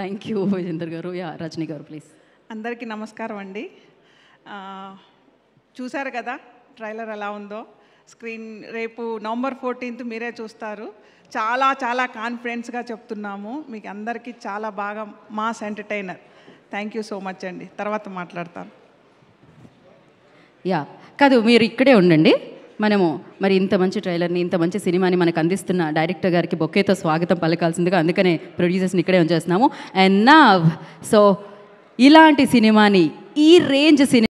thank you Vijender గారు yeah Rajani గారు please అందరికీ నమస్కారం అండి చూశారు కదా ట్రైలర్ ఎలా ఉందో స్క్రీన్ రేపు నవంబర్ ఫోర్టీన్త్ మీరే చూస్తారు చాలా చాలా కాన్ఫిడెన్స్గా చెప్తున్నాము మీకు అందరికీ చాలా బాగా mass entertainer thank you so much అండి తర్వాత మాట్లాడతాను యా కాదు మీరు ఇక్కడే ఉండండి మనము మరి ఇంత మంచి ట్రైలర్ని ఇంత మంచి సినిమాని మనకు అందిస్తున్న డైరెక్టర్ గారికి బొక్కేతో స్వాగతం పలకాల్సిందిగా అందుకనే ప్రొడ్యూసర్స్ని ఇక్కడే ఉంచేస్తున్నాము అండ్ నా సో ఇలాంటి సినిమాని ఈ రేంజ్ సినిమా